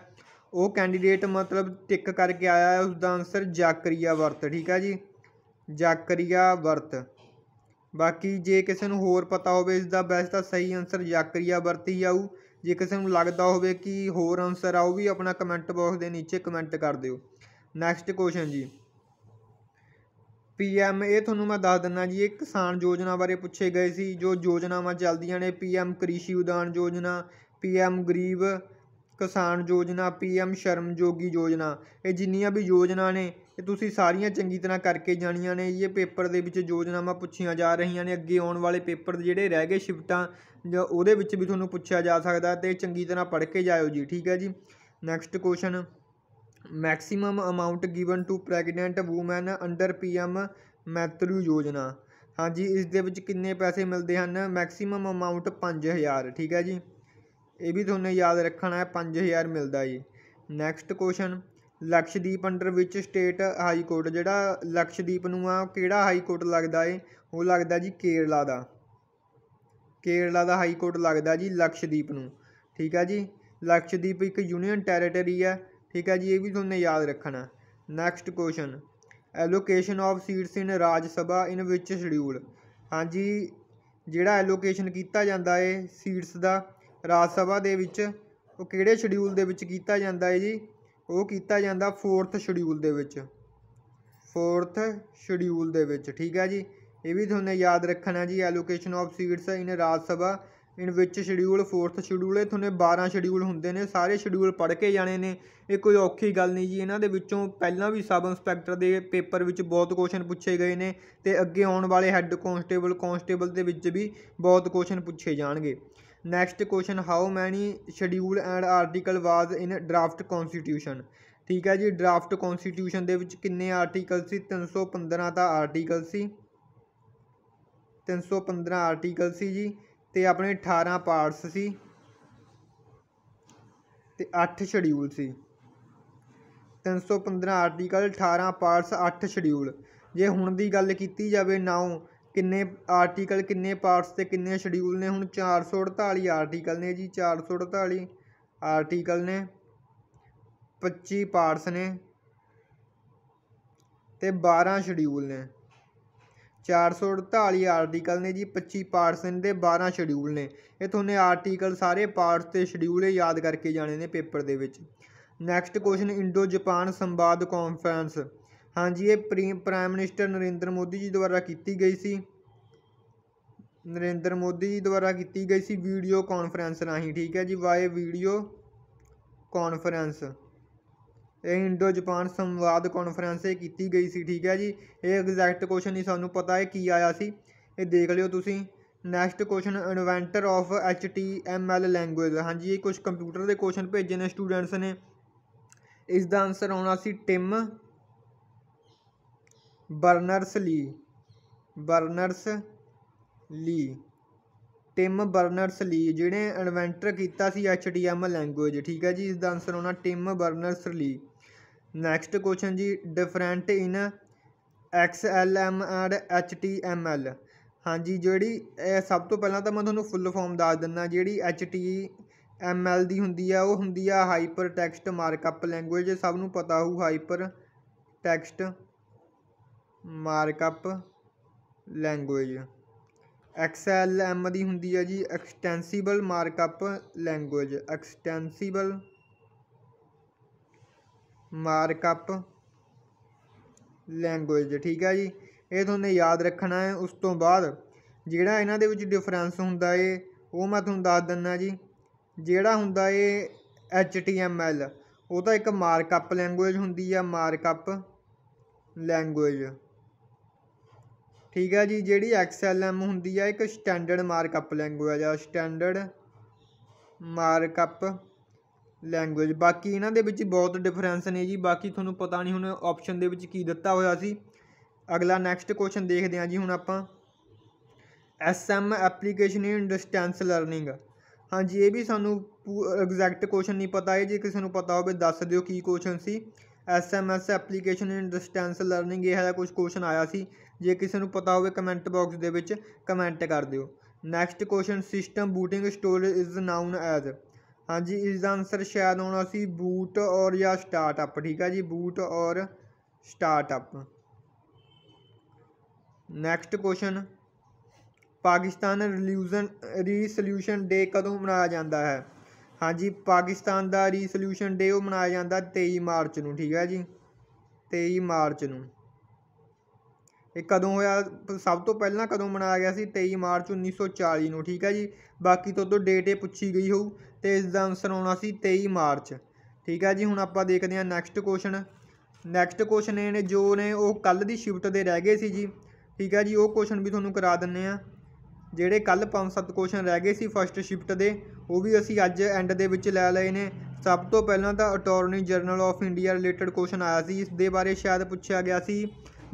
ਉਹ ਕੈਂਡੀਡੇਟ ਮਤਲਬ ਟਿਕ ਕਰਕੇ ਆਇਆ ਹੈ ਉਸ ਦਾ ਆਨਸਰ ਜਾਕਰੀਆ ਵਰਤ ਠੀਕ ਹੈ ਜੀ ਜਾਕਰੀਆ ਵਰਤ ਬਾਕੀ ਜੇ ਕਿਸੇ ਨੂੰ ਹੋਰ ਪਤਾ ਹੋਵੇ ਇਸ ਦਾ ਬੈਸਟ ਤਾਂ ਸਹੀ ਆਨਸਰ ਜਾਕਰੀਆ ਵਰਤ ਹੀ ਆਊ ਜੇ ਕਿਸੇ ਨੂੰ ਲੱਗਦਾ ਹੋਵੇ ਕਿ ਹੋਰ ਆਨਸਰ ਆਊ ਵੀ ਆਪਣਾ ਕਮੈਂਟ ਬਾਕਸ ਦੇ ਨੀਚੇ ਕਮੈਂਟ ਕਰ ਦਿਓ ਨੈਕਸਟ ਕੁਐਸਚਨ ਜੀ ਪੀਐਮ ਇਹ ਤੁਹਾਨੂੰ ਮੈਂ ਦੱਸ ਦਿੰਦਾ ਜੀ ਇਹ ਕਿਸਾਨ ਯੋਜਨਾ ਬਾਰੇ ਪੁੱਛੇ ਗਏ ਸੀ ਜੋ ਯੋਜਨਾਵਾਂ ਚੱਲਦੀਆਂ ਨੇ ਪੀਐਮ ਕ੍ਰਿਸ਼ੀ ਉਦਾਨ ਯੋਜਨਾ ਪੀਐਮ ਗਰੀਬ ਕਿਸਾਨ ਯੋਜਨਾ ਪੀਐਮ ਸ਼ਰਮਯੋਗੀ ਯੋਜਨਾ ਇਹ ਜਿੰਨੀਆਂ ਵੀ ਯੋਜਨਾ ਨੇ ਇਹ ਤੁਸੀਂ ਸਾਰੀਆਂ ਚੰਗੀ ਤਰ੍ਹਾਂ ਕਰਕੇ ਜਾਣੀਆਂ ਨੇ ਇਹ ਪੇਪਰ ਦੇ ਵਿੱਚ ਯੋਜਨਾਵਾਂ ਪੁੱਛੀਆਂ ਜਾ ਰਹੀਆਂ ਨੇ ਅੱਗੇ ਆਉਣ ਵਾਲੇ ਪੇਪਰ ਦੇ ਜਿਹੜੇ ਰਹਿ ਗਏ ਸ਼ਿਫਟਾਂ ਉਹਦੇ ਵਿੱਚ ਵੀ ਤੁਹਾਨੂੰ ਪੁੱਛਿਆ ਜਾ ਸਕਦਾ ਤੇ ਚੰਗੀ ਤਰ੍ਹਾਂ ਪੜ੍ਹ ਕੇ ਜਾਇਓ ਜੀ ਠੀਕ ਹੈ ਜੀ next question maximum amount given to pregnant woman under PM Matru Yojana ਹਾਂਜੀ ਇਸ ਦੇ ਵਿੱਚ ਕਿੰਨੇ ਪੈਸੇ ਮਿਲਦੇ ਹਨ ਮੈਕਸਿਮਮ ਅਮਾਊਂਟ 5000 ਠੀਕ ਹੈ ਜੀ ਇਹ ਵੀ ਤੁਹਾਨੂੰ ਯਾਦ ਰੱਖਣਾ ਹੈ 5000 ਮਿਲਦਾ ਜੀ next question Lakshadweep under which state high court ਜਿਹੜਾ ਲਕਸ਼ਦੀਪ ਨੂੰ ਆ ਕਿਹੜਾ ਹਾਈ ਕੋਰਟ ਲੱਗਦਾ ਏ ਉਹ ਲੱਗਦਾ ਜੀ ਕੇਰਲਾ ਦਾ ਕੇਰਲਾ ਦਾ ਹਾਈ ਕੋਰਟ ਲੱਗਦਾ ਜੀ ਲਕਸ਼ਦੀਪ ਨੂੰ ਠੀਕ ਹੈ ਜੀ ਲਕਸ਼ਦੀਪ ਇੱਕ ਯੂਨੀਅਨ ਟੈਰੀਟਰੀ ਹੈ ਠੀਕ ਹੈ ਜੀ ਇਹ ਵੀ ਤੁਹਾਨੂੰ ਯਾਦ ਰੱਖਣਾ next question allocation of seats in Rajya Sabha in which schedule ਹਾਂਜੀ ਜਿਹੜਾ ਐਲੋਕੇਸ਼ਨ ਕੀਤਾ ਜਾਂਦਾ ਹੈ ਸੀਟਸ ਦਾ ਰਾਜ ਸਭਾ ਦੇ ਵਿੱਚ ਉਹ ਕਿਹੜੇ ਸ਼ਡਿਊਲ ਦੇ ਵਿੱਚ ਕੀਤਾ ਜਾਂਦਾ ਹੈ ਜੀ ਉਹ ਕੀਤਾ ਜਾਂਦਾ 4th ਸ਼ਡਿਊਲ ਦੇ ਵਿੱਚ 4th ਸ਼ਡਿਊਲ ਦੇ ਵਿੱਚ ਠੀਕ ਹੈ ਜੀ ਇਹ ਵੀ ਤੁਹਾਨੂੰ ਯਾਦ ਰੱਖਣਾ ਜੀ allocation of seats in Rajya Sabha in which schedule 4th schedule ਇਹ ਤੁਹਾਨੂੰ 12 ਸ਼ਡਿਊਲ ਹੁੰਦੇ ਨੇ ਸਾਰੇ ਸ਼ਡਿਊਲ ਪੜ੍ਹ ਕੇ ਜਾਣੇ ਨੇ ਇਹ ਕੋਈ ਔਖੀ ਗੱਲ ਨਹੀਂ ਜੀ ਇਹਨਾਂ ਦੇ ਵਿੱਚੋਂ ਪਹਿਲਾਂ ਵੀ ਸਬ ਇੰਸਪੈਕਟਰ ਦੇ ਪੇਪਰ ਵਿੱਚ ਬਹੁਤ ਕੁਐਸਚਨ ਪੁੱਛੇ ਗਏ ਨੇ ਤੇ ਅੱਗੇ ਆਉਣ ਵਾਲੇ ਹੈੱਡ ਕਾਂਸਟੇਬਲ ਕਾਂਸਟੇਬਲ ਦੇ ਵਿੱਚ ਵੀ ਬਹੁਤ ਕੁਐਸਚਨ ਪੁੱਛੇ ਜਾਣਗੇ next question how many schedule and article was in draft constitution ਠੀਕ ਹੈ ਜੀ ਡਰਾਫਟ ਕਨਸਟੀਟਿਊਸ਼ਨ ਦੇ ਵਿੱਚ ਕਿੰਨੇ ਆਰਟੀਕਲ ਸੀ 315 ਦਾ ਆਰਟੀਕਲ ਸੀ 315 ਆਰਟੀਕਲ ਸੀ ਜੀ ਤੇ ਆਪਣੇ 18 ਪਾਰਟਸ ਸੀ ਤੇ 8 ਸ਼ਡਿਊਲ ਸੀ 315 ਆਰਟੀਕਲ 18 ਪਾਰਟਸ 8 ਸ਼ਡਿਊਲ ਜੇ ਹੁਣ ਦੀ ਗੱਲ ਕੀਤੀ ਜਾਵੇ ਨਾਉ ਕਿੰਨੇ ਆਰਟੀਕਲ ਕਿੰਨੇ ਪਾਰਟਸ ਤੇ ਕਿੰਨੇ ਸ਼ਡਿਊਲ ਨੇ ਹੁਣ 448 ਆਰਟੀਕਲ ਨੇ ਜੀ 448 ਆਰਟੀਕਲ ਨੇ 25 ਪਾਰਟਸ ਨੇ ਤੇ 12 ਸ਼ਡਿਊਲ ਨੇ 448 ਆਰਟੀਕਲ ਨੇ ਜੀ 25 ਪਾਰਟਸ ਨੇ ਤੇ 12 ਸ਼ਡਿਊਲ ਨੇ ਇਹ ਤੁਹਾਨੂੰ ਆਰਟੀਕਲ ਸਾਰੇ ਪਾਰਟਸ ਤੇ ਸ਼ਡਿਊਲ ਯਾਦ ਕਰਕੇ ਜਾਣੇ ਨੇ ਪੇਪਰ ਦੇ ਵਿੱਚ next question Indo Japan Samvad conference ਹਾਂਜੀ ਇਹ ਪ੍ਰਾਈਮ ਮਿਨਿਸਟਰ ਨਰਿੰਦਰ ਮੋਦੀ ਜੀ ਦੁਆਰਾ ਕੀਤੀ ਗਈ ਸੀ ਨਰਿੰਦਰ ਮੋਦੀ ਜੀ ਦੁਆਰਾ ਕੀਤੀ ਗਈ ਸੀ ਵੀਡੀਓ ਕਾਨਫਰੰਸ ਰਾਹੀਂ ਠੀਕ ਹੈ ਜੀ ਵਾਏ ਵੀਡੀਓ ਕਾਨਫਰੰਸ ਇਹ ਇੰਡੋ ਜਾਪਾਨ ਸੰਵਾਦ ਕਾਨਫਰੰਸ ਇਹ ਕੀਤੀ ਗਈ ਸੀ ਠੀਕ ਹੈ ਜੀ ਇਹ ਐਗਜ਼ੈਕਟ ਕੁਐਸਚਨ ਨਹੀਂ ਸਾਨੂੰ ਪਤਾ ਹੈ ਕੀ ਆਇਆ ਸੀ ਇਹ ਦੇਖ ਲਿਓ ਤੁਸੀਂ next question inventor of H T M L language ਹਾਂਜੀ ਇਹ ਕੁਝ ਕੰਪਿਊਟਰ ਦੇ ਕੁਐਸਚਨ ਭੇਜੇ ਨੇ ਸਟੂਡੈਂਟਸ ਨੇ ਇਸ ਦਾ ਆਨਸਰ ਆਉਣਾ ਸੀ ਟਿਮ ਬਰਨਰਸ ਲੀ ਬਰਨਰਸ ਲੀ ਟਿਮ ਬਰਨਰਸ ਲੀ ਜਿਹਨੇ ਇਨਵੈਂਟਰ ਕੀਤਾ ਸੀ ਐਮ ਲੈਂਗੁਏਜ ਠੀਕ ਹੈ ਜੀ ਇਸ ਦਾ ਆਨਸਰ ਹੋਣਾ Tim Berners Lee next question ਜੀ different in X L M and H T M L ਹਾਂਜੀ ਜਿਹੜੀ ਇਹ ਸਭ ਤੋਂ ਪਹਿਲਾਂ ਤਾਂ ਮੈਂ ਤੁਹਾਨੂੰ ਫੁੱਲ ਫਾਰਮ ਦੱਸ ਦਿੰਦਾ ਜਿਹੜੀ ਐਚ ਟੀ ਐਮ ਐਲ ਦੀ ਹੁੰਦੀ ਆ ਉਹ ਹੁੰਦੀ ਆ ਹਾਈਪਰ ਟੈਕਸਟ ਮਾਰਕਅਪ ਲੈਂਗੁਏਜ ਸਭ ਨੂੰ ਪਤਾ ਹੋਊ hyper text markup language X L M ਦੀ ਹੁੰਦੀ ਆ ਜੀ extensible markup language extensible markup language ਠੀਕ ਹੈ ਜੀ ਇਹ ਤੁਹਾਨੂੰ ਯਾਦ ਰੱਖਣਾ ਹੈ ਉਸ ਤੋਂ ਬਾਅਦ ਜਿਹੜਾ ਇਹਨਾਂ ਦੇ ਵਿੱਚ ਡਿਫਰੈਂਸ ਹੁੰਦਾ ਏ ਉਹ ਮੈਂ ਤੁਹਾਨੂੰ ਦੱਸ ਦਿੰਨਾ ਜੀ ਜਿਹੜਾ ਹੁੰਦਾ ਏ HTML ਉਹ ਤਾਂ ਇੱਕ ਮਾਰਕਅਪ ਲੈਂਗੁਏਜ ਹੁੰਦੀ ਆ ਮਾਰਕਅਪ ਲੈਂਗੁਏਜ ਠੀਕ ਹੈ ਜੀ ਜਿਹੜੀ XLM ਹੁੰਦੀ ਆ ਇੱਕ ਸਟੈਂਡਰਡ ਮਾਰਕਅਪ ਲੈਂਗੁਏਜ ਆ ਸਟੈਂਡਰਡ ਮਾਰਕਅਪ ਲੈਂਗੁਏਜ ਬਾਕੀ ਇਹਨਾਂ ਦੇ ਵਿੱਚ ਬਹੁਤ ਡਿਫਰੈਂਸ ਨੇ ਜੀ ਬਾਕੀ ਤੁਹਾਨੂੰ ਪਤਾ ਨਹੀਂ ਹੁਣ ਆਪਸ਼ਨ ਦੇ ਵਿੱਚ ਕੀ ਦਿੱਤਾ ਹੋਇਆ ਸੀ ਅਗਲਾ ਨੈਕਸਟ ਕੁਐਸਚਨ ਦੇਖਦੇ ਹਾਂ ਜੀ ਹੁਣ ਆਪਾਂ SM application in distance learning ਹਾਂਜੀ ਇਹ ਵੀ ਸਾਨੂੰ ਐਗਜ਼ੈਕਟ ਕੁਐਸਚਨ ਨਹੀਂ ਪਤਾ ਹੈ ਜੇ ਕਿਸੇ ਨੂੰ ਪਤਾ ਹੋਵੇ ਦੱਸ ਦਿਓ ਕੀ ਕੁਐਸਚਨ ਸੀ SMS application in distance learning ਇਹ ਹੈ ਕੁਝ ਕੁਐਸਚਨ ਆਇਆ ਸੀ ਜੇ ਕਿਸੇ ਨੂੰ ਪਤਾ ਹੋਵੇ ਕਮੈਂਟ ਬਾਕਸ ਦੇ ਵਿੱਚ ਕਮੈਂਟ ਕਰ ਦਿਓ next question system booting storage is known as ਹਾਂਜੀ ਇਸ ਦਾ ਆਨਸਰ ਸ਼ਾਇਦ ਹੋਣਾ ਸੀ ਬੂਟ ਔਰ ਜਾਂ ਸਟਾਰਟ ਅਪ ਠੀਕ ਹੈ ਜੀ boot or start up next question Pakistan religion resolution day ਕਦੋਂ ਮਨਾਇਆ ਜਾਂਦਾ ਹੈ ਹਾਂਜੀ ਪਾਕਿਸਤਾਨ ਦਾ ਰੀਸੋਲੂਸ਼ਨ ਡੇ ਉਹ ਮਨਾਇਆ ਜਾਂਦਾ 23 ਮਾਰਚ ਨੂੰ ਠੀਕ ਹੈ ਜੀ 23 ਮਾਰਚ ਨੂੰ ਇਹ ਕਦੋਂ ਹੋਇਆ ਸਭ ਤੋਂ ਪਹਿਲਾਂ ਕਦੋਂ ਮਨਾਇਆ ਗਿਆ ਸੀ 23 ਮਾਰਚ 1940 ਨੂੰ ਠੀਕ ਹੈ ਜੀ ਬਾਕੀ ਤੋਂ ਤੋਂ ਡੇਟ ਇਹ ਪੁੱਛੀ ਗਈ ਹੋਊ ਤੇ ਇਸ ਦਾ ਆਨਸਰ ਆਉਣਾ ਸੀ 23 ਮਾਰਚ ਠੀਕ ਹੈ ਜੀ ਹੁਣ ਆਪਾਂ ਦੇਖਦੇ ਹਾਂ ਨੈਕਸਟ ਕੁਐਸਚਨ ਨੈਕਸਟ ਕੁਐਸਚਨ ਇਹ ਨੇ ਜੋ ਨੇ ਉਹ ਕੱਲ ਦੀ ਸ਼ਿਫਟ ਦੇ ਰਹਿ ਗਏ ਸੀ ਜੀ ਠੀਕ ਹੈ ਜੀ ਉਹ ਕੁਐਸਚਨ ਵੀ ਤੁਹਾਨੂੰ ਕਰਾ ਦਿੰਨੇ ਆ ਜਿਹੜੇ ਕੱਲ 5-7 ਕੁਐਸਚਨ ਰਹਿ ਗਏ ਸੀ ਫਸਟ ਸ਼ਿਫਟ ਦੇ ਉਹ ਵੀ ਅਸੀਂ ਅੱਜ ਐਂਡ ਦੇ ਵਿੱਚ ਲੈ ਲਏ ਨੇ ਸਭ ਤੋਂ ਪਹਿਲਾਂ ਤਾਂ attorney general of India related question ਆਇਆ ਸੀ ਇਸ ਦੇ ਬਾਰੇ ਸ਼ਾਇਦ ਪੁੱਛਿਆ ਗਿਆ ਸੀ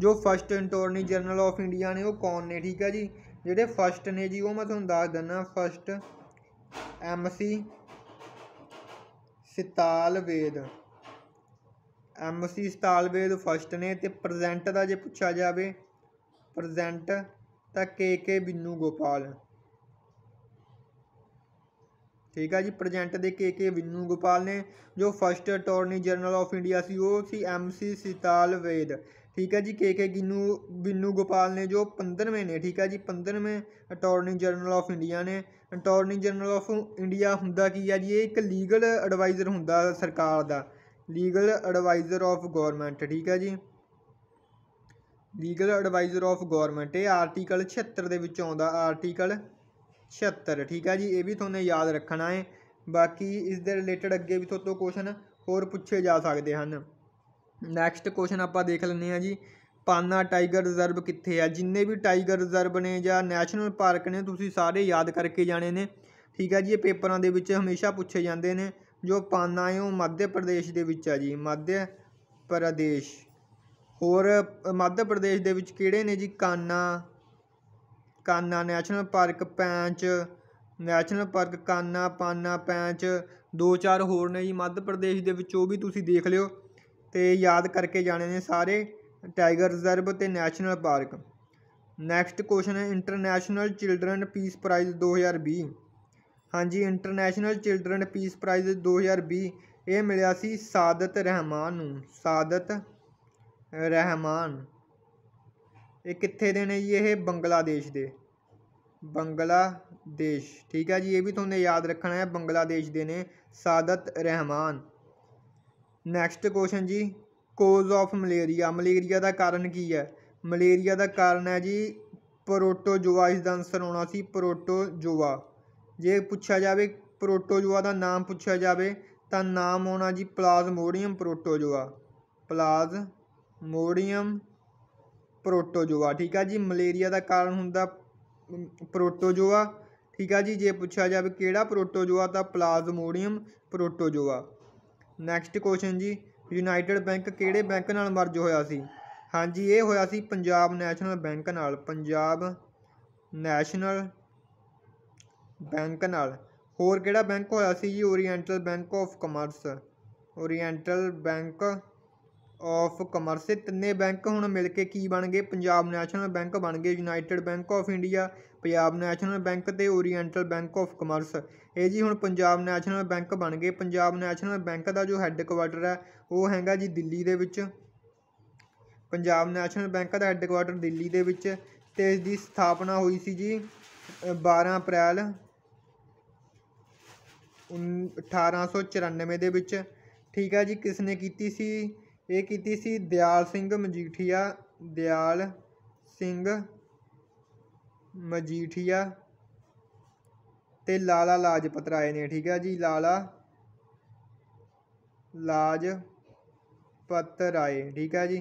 ਜੋ first attorney general of India ਨੇ ਉਹ ਕੌਣ ਨੇ ਠੀਕ ਹੈ ਜੀ ਜਿਹੜੇ ਫਸਟ ਨੇ ਜੀ ਉਹ ਮੈਂ ਤੁਹਾਨੂੰ ਦੱਸ ਦਿੰਨਾ first MC Setalvad MC Setalvad first ਨੇ ਤੇ ਪ੍ਰੈਜ਼ੈਂਟ ਦਾ ਜੇ ਪੁੱਛਿਆ ਜਾਵੇ ਪ੍ਰੈਜ਼ੈਂਟ ਤਾਂ ਕੇ ਕੇ ਬਿੰਨੂ ਗੋਪਾਲ ਠੀਕ ਆ ਜੀ ਪ੍ਰੈਜ਼ੈਂਟ ਦੇ ਕੇ ਕੇ ਬਿੰਨੂ ਗੋਪਾਲ ਨੇ ਜੋ first attorney general of India ਸੀ ਉਹ ਸੀ ਐਮ ਸੀ ਸਿਤਾਲ ਵੇਦ ਠੀਕ ਹੈ ਜੀ ਕੇ ਕੇ ਗਿੰਨੂ ਬਿੰਨੂ ਗੋਪਾਲ ਨੇ ਜੋ 15ਵੇਂ ਨੇ ਠੀਕ ਹੈ ਜੀ 15ਵੇਂ ਅਟਾਰਨੀ ਜਨਰਲ ਆਫ ਇੰਡੀਆ ਨੇ ਅਟਾਰਨੀ ਜਨਰਲ ਆਫ ਇੰਡੀਆ ਹੁੰਦਾ ਕੀ ਹੈ ਜੀ ਇਹ ਇੱਕ ਲੀਗਲ ਐਡਵਾਈਜ਼ਰ ਹੁੰਦਾ ਸਰਕਾਰ ਦਾ ਲੀਗਲ ਐਡਵਾਈਜ਼ਰ ਆਫ ਗਵਰਨਮੈਂਟ ਠੀਕ ਹੈ ਜੀ ਲੀਗਲ ਐਡਵਾਈਜ਼ਰ ਆਫ ਗਵਰਨਮੈਂਟ ਇਹ ਆਰਟੀਕਲ 76 ਦੇ ਵਿੱਚ ਆਉਂਦਾ ਆਰਟੀਕਲ 76 ਠੀਕ ਹੈ ਜੀ ਇਹ ਵੀ ਤੁਹਾਨੂੰ ਯਾਦ ਰੱਖਣਾ ਹੈ ਬਾਕੀ ਇਸ ਦੇ ਰਿਲੇਟਡ ਅੱਗੇ ਵੀ ਤੁਹਾਡੇ ਤੋਂ ਕੁਐਸਚਨ ਹੋਰ ਪੁੱਛੇ ਜਾ ਸਕਦੇ ਹਨ ਨੈਕਸਟ ਕੁਐਸਚਨ ਆਪਾਂ ਦੇਖ ਲੈਂਦੇ ਹਾਂ ਜੀ ਪਾਨਾ ਟਾਈਗਰ ਰਿਜ਼ਰਵ ਕਿੱਥੇ ਆ ਜਿੰਨੇ ਵੀ ਟਾਈਗਰ ਰਿਜ਼ਰਵ ਨੇ ਜਾਂ ਨੈਸ਼ਨਲ ਪਾਰਕ ਨੇ ਤੁਸੀਂ ਸਾਰੇ ਯਾਦ ਕਰਕੇ ਜਾਣੇ ਨੇ ਠੀਕ ਹੈ ਜੀ ਇਹ ਪੇਪਰਾਂ ਦੇ ਵਿੱਚ ਹਮੇਸ਼ਾ ਪੁੱਛੇ ਜਾਂਦੇ ਨੇ ਜੋ ਪਾਨਾ ਹੈ ਉਹ ਮੱਧ ਪ੍ਰਦੇਸ਼ ਦੇ ਵਿੱਚ ਆ ਜੀ ਮੱਧ ਪ੍ਰਦੇਸ਼ ਹੋਰ ਮੱਧ ਪ੍ਰਦੇਸ਼ ਦੇ ਵਿੱਚ ਕਿਹੜੇ ਨੇ ਜੀ Kanha Kanha national park Pench national park Kanha Panna Pench ਦੋ ਚਾਰ ਹੋਰ ਨੇ ਜੀ ਮੱਧ ਪ੍ਰਦੇਸ਼ ਦੇ ਵਿੱਚ ਉਹ ਵੀ ਤੁਸੀਂ ਦੇਖ ਲਿਓ ਤੇ ਯਾਦ ਕਰਕੇ ਜਾਣੇ ਨੇ ਸਾਰੇ ਟਾਈਗਰ ਰਿਜ਼ਰਵ ਤੇ ਨੈਸ਼ਨਲ ਪਾਰਕ ਨੈਕਸਟ ਕੁਐਸਚਨ ਹੈ ਇੰਟਰਨੈਸ਼ਨਲ ਚਿਲਡਰਨ ਪੀਸ ਪ੍ਰਾਈਜ਼ 2020 ਹਾਂਜੀ ਇੰਟਰਨੈਸ਼ਨਲ ਚਿਲਡਰਨ ਪੀਸ ਪ੍ਰਾਈਜ਼ 2020 ਇਹ ਮਿਲਿਆ ਸੀ ਸਾਦਤ ਰਹਿਮਾਨ ਨੂੰ ਸਾਦਤ ਰਹਿਮਾਨ ਇਹ ਕਿੱਥੇ ਦੇ ਨੇ ਜੀ ਇਹ ਬੰਗਲਾਦੇਸ਼ ਦੇ ਬੰਗਲਾਦੇਸ਼ ਠੀਕ ਹੈ ਜੀ ਇਹ ਵੀ ਤੁਹਾਨੂੰ ਯਾਦ ਰੱਖਣਾ ਹੈ ਬੰਗਲਾਦੇਸ਼ ਦੇ ਨੇ ਸਾਦਤ ਰਹਿਮਾਨ ਨੈਕਸਟ ਕੁਐਸਚਨ ਜੀ ਕੋਜ਼ ਆਫ ਮਲੇਰੀਆ ਮਲੇਰੀਆ ਦਾ ਕਾਰਨ ਕੀ ਹੈ ਮਲੇਰੀਆ ਦਾ ਕਾਰਨ ਹੈ ਜੀ ਪ੍ਰੋਟੋਜੋਆ ਇਸ ਦਾ ਆਨਸਰ ਆਉਣਾ ਸੀ ਪ੍ਰੋਟੋਜੋਆ ਜੇ ਪੁੱਛਿਆ ਜਾਵੇ ਪ੍ਰੋਟੋਜੋਆ ਦਾ ਨਾਮ ਪੁੱਛਿਆ ਜਾਵੇ ਤਾਂ ਨਾਮ ਆਉਣਾ ਜੀ ਪਲਾਜ਼ਮੋਡੀਅਮ ਪ੍ਰੋਟੋਜੋਆ ਪਲਾਜ਼ਮੋਡੀਅਮ ਪ੍ਰੋਟੋਜੋਆ ਠੀਕ ਆ ਜੀ ਮਲੇਰੀਆ ਦਾ ਕਾਰਨ ਹੁੰਦਾ ਪ੍ਰੋਟੋਜੋਆ ਠੀਕ ਆ ਜੀ ਜੇ ਪੁੱਛਿਆ ਜਾਵੇ ਕਿਹੜਾ ਪ੍ਰੋਟੋਜੋਆ ਤਾਂ ਪਲਾਜ਼ਮੋਡੀਅਮ ਪ੍ਰੋਟੋਜੋਆ ਨੈਕਸਟ ਕੁਐਸਚਨ ਜੀ ਯੂਨਾਈਟਿਡ ਬੈਂਕ ਕਿਹੜੇ ਬੈਂਕ ਨਾਲ ਮਰਜ ਹੋਇਆ ਸੀ ਹਾਂਜੀ ਇਹ ਹੋਇਆ ਸੀ ਪੰਜਾਬ ਨੈਸ਼ਨਲ ਬੈਂਕ ਨਾਲ ਪੰਜਾਬ ਨੈਸ਼ਨਲ ਬੈਂਕ ਨਾਲ ਹੋਰ ਕਿਹੜਾ ਬੈਂਕ ਹੋਇਆ ਸੀ ਜੀ Oriental Bank of Commerce Oriental Bank of Commerce ਤਿੰਨੇ ਬੈਂਕ ਹੁਣ ਮਿਲ ਕੇ ਕੀ ਬਣ ਗਏ ਪੰਜਾਬ ਨੈਸ਼ਨਲ ਬੈਂਕ ਬਣ ਗਏ United Bank of India Punjab National Bank ਤੇ ਓਰੀਐਂਟਲ ਬੈਂਕ ਆਫ ਕਮਰਸ ਇਹ ਜੀ ਹੁਣ ਪੰਜਾਬ ਨੈਸ਼ਨਲ ਬੈਂਕ ਬਣ ਗਏ ਪੰਜਾਬ ਨੈਸ਼ਨਲ ਬੈਂਕ ਦਾ ਜੋ ਕੁਆਟਰ ਹੈ ਉਹ ਹੈਗਾ ਜੀ ਦਿੱਲੀ ਦੇ ਵਿੱਚ ਪੰਜਾਬ ਨੈਸ਼ਨਲ ਬੈਂਕ ਦਾ ਕੁਆਟਰ ਦਿੱਲੀ ਦੇ ਵਿੱਚ ਤੇ ਇਸ ਦੀ ਸਥਾਪਨਾ ਹੋਈ ਸੀ ਜੀ 12 ਅਪ੍ਰੈਲ 1894 ਦੇ ਵਿੱਚ ਠੀਕ ਹੈ ਜੀ ਕਿਸ ਨੇ ਕੀਤੀ ਸੀ ਇਹ ਕੀਤੀ ਸੀ ਦਿਆਲ ਸਿੰਘ ਮਜੀਠੀਆ ਦਿਆਲ ਸਿੰਘ ਮਜੀਠੀਆ ਤੇ ਲਾਲਾ ਲਾਜਪਤ ਰਾਏ ਨੇ ਠੀਕ ਹੈ ਜੀ ਲਾਲਾ ਪਤ ਰਾਏ ਠੀਕ ਹੈ ਜੀ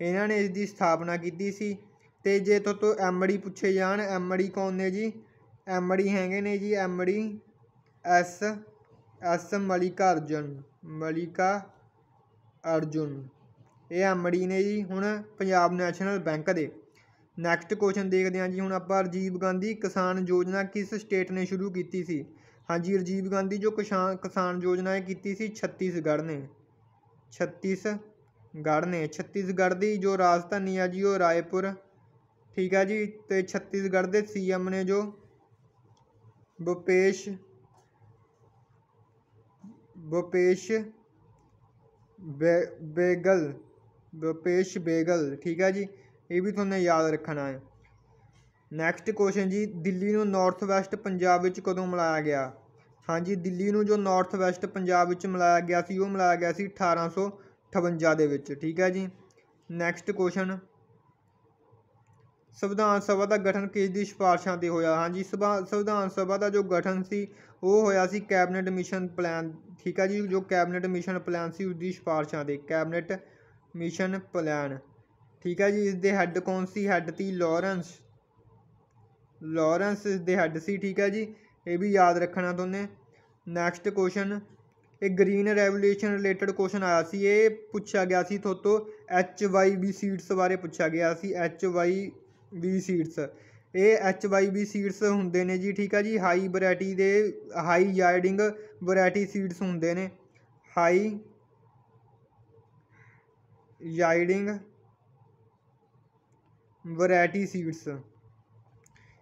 ਇਹਨਾਂ ਨੇ ਇਸ ਦੀ ਸਥਾਪਨਾ ਕੀਤੀ ਸੀ ਤੇ ਜੇ ਤੋਂ ਐਮਡੀ ਪੁੱਛੇ ਜਾਣ ਐਮਡੀ ਕੌਣ ਨੇ ਜੀ ਐਮਡੀ ਹੈਗੇ ਨੇ ਜੀ MD S S Mallikarjun Mallikarjun ਇਹ ਐਮਡੀ ਨੇ ਜੀ ਹੁਣ ਪੰਜਾਬ ਨੈਸ਼ਨਲ ਬੈਂਕ ਦੇ ਨੈਕਸਟ ਕੁਐਸਚਨ ਦੇਖਦੇ ਹਾਂ ਜੀ ਹੁਣ ਆਪਾਂ ਰਜੀਵ ਗਾਂਧੀ ਕਿਸਾਨ ਯੋਜਨਾ ਕਿਸ ਸਟੇਟ ਨੇ ਸ਼ੁਰੂ ਕੀਤੀ ਸੀ ਹਾਂਜੀ ਰਜੀਵ ਗਾਂਧੀ ਜੋ ਕਿਸਾਨ ਕਿਸਾਨ ਯੋਜਨਾ ਇਹ ਕੀਤੀ ਸੀ ਛੱਤੀਸਗੜ੍ਹ ਨੇ ਛੱਤੀਸਗੜ੍ਹ ਨੇ ਛੱਤੀਸਗੜ੍ਹ ਦੀ ਜੋ ਰਾਜਧਾਨੀ ਆ ਜੀ ਉਹ ਰਾਏਪੁਰ ਠੀਕ ਆ ਜੀ ਤੇ ਛੱਤੀਸਗੜ੍ਹ ਦੇ ਸੀਐਮ ਨੇ ਜੋ ਬੁਪੇਸ਼ ਬੁਪੇਸ਼ ਬੇ ਬੇਗਲ ਬਪੇਸ਼ ਬੇਗਲ ਠੀਕ ਹੈ ਜੀ ਇਹ ਵੀ ਤੁਹਾਨੂੰ ਯਾਦ ਰੱਖਣਾ ਹੈ ਨੈਕਸਟ ਕੁਐਸਚਨ ਜੀ ਦਿੱਲੀ ਨੂੰ ਨਾਰਥ ਵੈਸਟ ਪੰਜਾਬ ਵਿੱਚ ਕਦੋਂ ਮਿਲਾਇਆ ਗਿਆ ਹਾਂਜੀ ਦਿੱਲੀ ਨੂੰ ਜੋ ਨਾਰਥ ਵੈਸਟ ਪੰਜਾਬ ਵਿੱਚ ਮਿਲਾਇਆ ਗਿਆ ਸੀ ਉਹ ਮਿਲਾਇਆ ਗਿਆ ਸੀ 1858 ਦੇ ਵਿੱਚ ਠੀਕ ਹੈ ਜੀ ਨੈਕਸਟ ਕੁਐਸਚਨ ਸੰਵਿਧਾਨ ਸਭਾ ਦਾ ਗਠਨ ਕਿਸ ਦੀ ਸਿਫਾਰਿਸ਼ਾਂ ਤੇ ਹੋਇਆ ਹਾਂਜੀ ਸੰਵਿਧਾਨ ਸਭਾ ਦਾ ਜੋ ਗਠਨ ਸੀ ਉਹ ਹੋਇਆ ਸੀ ਕੈਬਨਿਟ ਮਿਸ਼ਨ ਪਲਾਨ ਠੀਕ ਆ ਜੀ ਜੋ ਕੈਬਨਿਟ ਮਿਸ਼ਨ ਪਲਾਨ ਸੀ ਉਸ ਦੀ ਸਿਫਾਰਿਸ਼ਾਂ ਤੇ ਕੈਬਨਿਟ ਮਿਸ਼ਨ ਪਲਾਨ ਠੀਕ ਆ ਜੀ ਇਸ ਦੇ ਹੈੱਡ ਕੌਣ ਸੀ ਹੈੱਡ ਸੀ ਲਾਰੈਂਸ ਲਾਰੈਂਸ ਇਸ ਦੇ ਹੈੱਡ ਸੀ ਠੀਕ ਆ ਜੀ ਇਹ ਵੀ ਯਾਦ ਰੱਖਣਾ ਤੁਹਾਨੂੰ ਨੈਕਸਟ ਕੁਐਸਚਨ ਇਹ ਗ੍ਰੀਨ ਰੈਵੋਲੂਸ਼ਨ ਰਿਲੇਟਡ ਕੁਐਸਚਨ ਆਇਆ ਸੀ ਇਹ ਪੁੱਛਿਆ ਗਿਆ ਸੀ ਤੁਹਾਤੋਂ ਐਚ ਵਾਈ ਵੀ ਸੀਟਸ ਬਾਰੇ ਪੁੱਛਿਆ ਗਿਆ ਸੀ ਐਚ ਵਾਈ ਬੀ ਸੀਡਸ ਇਹ ਐਚ ਵਾਈ ਬੀ ਸੀਡਸ ਹੁੰਦੇ ਨੇ ਜੀ ਠੀਕ ਆ ਜੀ ਹਾਈ ਵੈਰਾਈਟੀ ਦੇ ਹਾਈ ਯਾਈਡਿੰਗ ਵੈਰਾਈਟੀ ਸੀਡਸ ਹੁੰਦੇ ਨੇ ਹਾਈ ਯਾਈਡਿੰਗ ਵੈਰਾਈਟੀ ਸੀਡਸ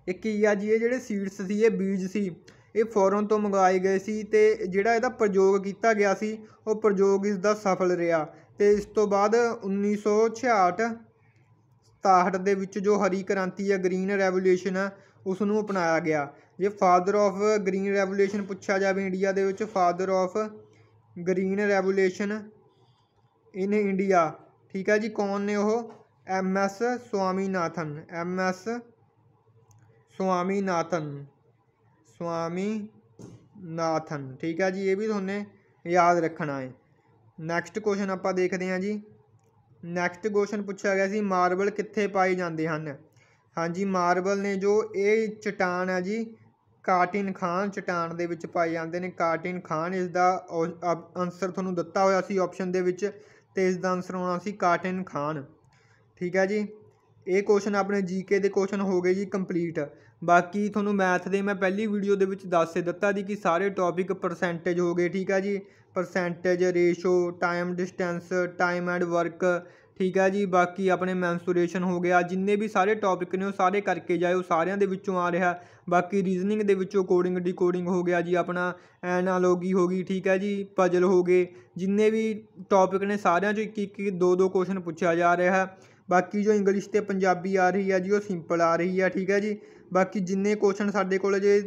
ਇਹ ਕੀ ਆ ਜੀ ਇਹ ਜਿਹੜੇ ਸੀਡਸ ਸੀ ਇਹ ਬੀਜ ਸੀ ਇਹ ਫੋਰਨ ਤੋਂ ਮੰਗਵਾਏ ਗਏ ਸੀ ਤੇ ਜਿਹੜਾ ਇਹਦਾ ਪ੍ਰਯੋਗ ਕੀਤਾ ਗਿਆ ਸੀ ਉਹ ਪ੍ਰਯੋਗ ਇਸ ਦਾ ਸਫਲ ਰਿਹਾ ਤੇ ਇਸ ਤੋਂ ਬਾਅਦ 1966 67 ਦੇ ਵਿੱਚ ਜੋ ਹਰੀ ਕ੍ਰਾਂਤੀ ਜਾਂ ਗ੍ਰੀਨ ਰੈਵੋਲੂਸ਼ਨ ਆ ਉਸ ਨੂੰ ਅਪਣਾਇਆ ਗਿਆ ਜੇ ਫਾਦਰ ਆਫ ਗ੍ਰੀਨ ਰੈਵੋਲੂਸ਼ਨ ਪੁੱਛਿਆ ਜਾਵੇ ਇੰਡੀਆ ਦੇ ਵਿੱਚ father of green revolution in India ਠੀਕ ਹੈ ਜੀ ਕੌਣ ਨੇ ਉਹ M S Swaminathan M S Swaminathan Swaminathan ਠੀਕ ਹੈ ਜੀ ਇਹ ਵੀ ਤੁਹਾਨੂੰ ਯਾਦ ਰੱਖਣਾ ਹੈ ਨੈਕਸਟ ਕੁਐਸਚਨ ਆਪਾਂ ਦੇਖਦੇ ਹਾਂ ਜੀ ਨੈਕਸਟ ਕੁਐਸਚਨ ਪੁੱਛਿਆ ਗਿਆ ਸੀ ਮਾਰਬਲ ਕਿੱਥੇ ਪਾਏ ਜਾਂਦੇ ਹਨ ਹਾਂਜੀ ਮਾਰਬਲ ਨੇ ਜੋ ਇਹ ਚਟਾਨ ਹੈ ਜੀ ਕਾਟਿਨ ਖਾਨ ਚਟਾਨ ਦੇ ਵਿੱਚ ਪਾਏ ਜਾਂਦੇ ਨੇ ਕਾਟਿਨ ਖਾਨ ਇਸ ਦਾ ਆਨਸਰ ਤੁਹਾਨੂੰ ਦਿੱਤਾ ਹੋਇਆ ਸੀ ਆਪਸ਼ਨ ਦੇ ਵਿੱਚ ਤੇ ਇਸ ਦਾ ਆਨਸਰ ਹੋਣਾ ਸੀ ਕਾਟਿਨ ਖਾਨ ਠੀਕ ਹੈ ਜੀ ਇਹ ਕੁਐਸਚਨ ਆਪਣੇ ਜੀਕੇ ਦੇ ਕੁਐਸਚਨ ਹੋ ਗਏ ਜੀ ਕੰਪਲੀਟ ਬਾਕੀ ਤੁਹਾਨੂੰ ਮੈਥ ਦੇ ਮੈਂ ਪਹਿਲੀ ਵੀਡੀਓ ਦੇ ਵਿੱਚ ਦੱਸੇ ਦਿੱਤਾ ਜੀ ਕਿ ਸਾਰੇ ਟੌਪਿਕ ਪਰਸੈਂਟੇਜ ਹੋ ਗਏ ਠੀਕ ਹੈ ਜੀ percentage ratio time distance time and work ਠੀਕ ਹੈ ਜੀ ਬਾਕੀ ਆਪਣੇ ਮੈਂਸੂਰੇਸ਼ਨ ਹੋ ਗਿਆ ਜਿੰਨੇ ਵੀ ਸਾਰੇ ਟੌਪਿਕ ਨੇ ਉਹ ਸਾਰੇ ਕਰਕੇ ਜਾਇਓ ਸਾਰਿਆਂ ਦੇ ਵਿੱਚੋਂ ਆ ਰਿਹਾ ਬਾਕੀ ਰੀਜ਼ਨਿੰਗ ਦੇ ਵਿੱਚੋਂ ਕੋਡਿੰਗ ਡੀਕੋਡਿੰਗ ਹੋ ਗਿਆ ਜੀ ਆਪਣਾ ਐਨਾਲੋਗੀ ਹੋ ਗਈ ਠੀਕ ਹੈ ਜੀ ਪਜ਼ਲ ਹੋ ਗਏ ਜਿੰਨੇ ਵੀ ਟੌਪਿਕ ਨੇ ਸਾਰਿਆਂ ਚੋਂ ਇੱਕ ਇੱਕ ਦੋ ਦੋ ਕੁਐਸਚਨ ਪੁੱਛਿਆ ਜਾ ਰਿਹਾ ਹੈ ਬਾਕੀ ਜੋ ਇੰਗਲਿਸ਼ ਤੇ ਪੰਜਾਬੀ ਆ ਰਹੀ ਹੈ ਜੀ ਉਹ ਸਿੰਪਲ ਆ ਰਹੀ ਹੈ ਠੀਕ ਹੈ ਜੀ ਬਾਕੀ ਜਿੰਨੇ ਕੁਐਸਚਨ ਸਾਡੇ ਕੋਲ ਜੇ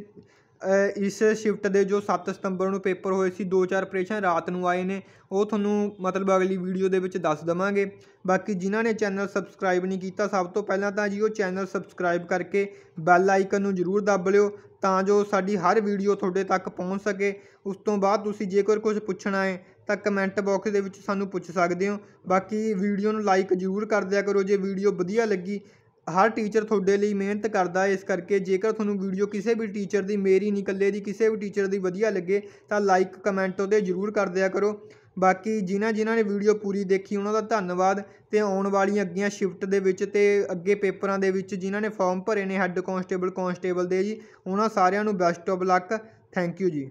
ਇਸ ਸ਼ਿਫਟ ਦੇ ਜੋ 7 ਸਤੰਬਰ ਨੂੰ ਪੇਪਰ ਹੋਏ ਸੀ ਦੋ ਚਾਰ ਪ੍ਰੇਸ਼ਨ ਰਾਤ ਨੂੰ ਆਏ ਨੇ ਉਹ ਤੁਹਾਨੂੰ ਮਤਲਬ ਅਗਲੀ ਵੀਡੀਓ ਦੇ ਵਿੱਚ ਦੱਸ ਦਵਾਂਗੇ ਬਾਕੀ ਜਿਨ੍ਹਾਂ ਨੇ ਚੈਨਲ ਸਬਸਕ੍ਰਾਈਬ ਨਹੀਂ ਕੀਤਾ ਸਭ ਤੋਂ ਪਹਿਲਾਂ ਤਾਂ ਜੀ ਉਹ ਚੈਨਲ ਸਬਸਕ੍ਰਾਈਬ ਕਰਕੇ ਬੈਲ ਆਈਕਨ ਨੂੰ ਜ਼ਰੂਰ ਦੱਬ ਲਿਓ ਤਾਂ ਜੋ ਸਾਡੀ ਹਰ ਵੀਡੀਓ ਤੁਹਾਡੇ ਤੱਕ ਪਹੁੰਚ ਸਕੇ ਉਸ ਤੋਂ ਬਾਅਦ ਤੁਸੀਂ ਜੇਕਰ ਕੁਝ ਪੁੱਛਣਾ ਹੈ ਤਾਂ ਕਮੈਂਟ ਬਾਕਸ ਦੇ ਵਿੱਚ ਸਾਨੂੰ ਪੁੱਛ ਸਕਦੇ ਹੋ ਬਾਕੀ ਵੀਡੀਓ ਨੂੰ ਲਾਈਕ ਜ਼ਰੂਰ ਕਰ ਦਿਆ ਕਰੋ ਜੇ ਵੀਡੀਓ ਵਧੀਆ ਲੱਗੀ ਹਰ ਟੀਚਰ ਤੁਹਾਡੇ ਲਈ ਮਿਹਨਤ ਕਰਦਾ ਹੈ ਇਸ ਕਰਕੇ ਜੇਕਰ ਤੁਹਾਨੂੰ ਵੀਡੀਓ ਕਿਸੇ ਵੀ ਟੀਚਰ ਦੀ ਮੇਰੀ ਨਹੀਂ ਇਕੱਲੇ ਦੀ ਕਿਸੇ ਵੀ ਟੀਚਰ ਦੀ ਵਧੀਆ ਲੱਗੇ ਤਾਂ ਲਾਈਕ ਕਮੈਂਟ ਉਹਦੇ ਜ਼ਰੂਰ ਕਰ ਦਿਆ ਕਰੋ ਬਾਕੀ ਜਿਨ੍ਹਾਂ ਜਿਨ੍ਹਾਂ ਨੇ ਵੀਡੀਓ ਪੂਰੀ ਦੇਖੀ ਉਹਨਾਂ ਦਾ ਧੰਨਵਾਦ ਤੇ ਆਉਣ ਵਾਲੀਆਂ ਅੱਗੀਆਂ ਸ਼ਿਫਟ ਦੇ ਵਿੱਚ ਤੇ ਅੱਗੇ ਪੇਪਰਾਂ ਦੇ ਵਿੱਚ ਜਿਨ੍ਹਾਂ ਨੇ ਫਾਰਮ ਭਰੇ ਨੇ ਹੈੱਡ ਕਾਂਸਟੇਬਲ ਕਾਂਸਟੇਬਲ ਦੇ ਜੀ ਉਹਨਾਂ ਸਾਰਿਆਂ ਨੂੰ best of luck thank you ਜੀ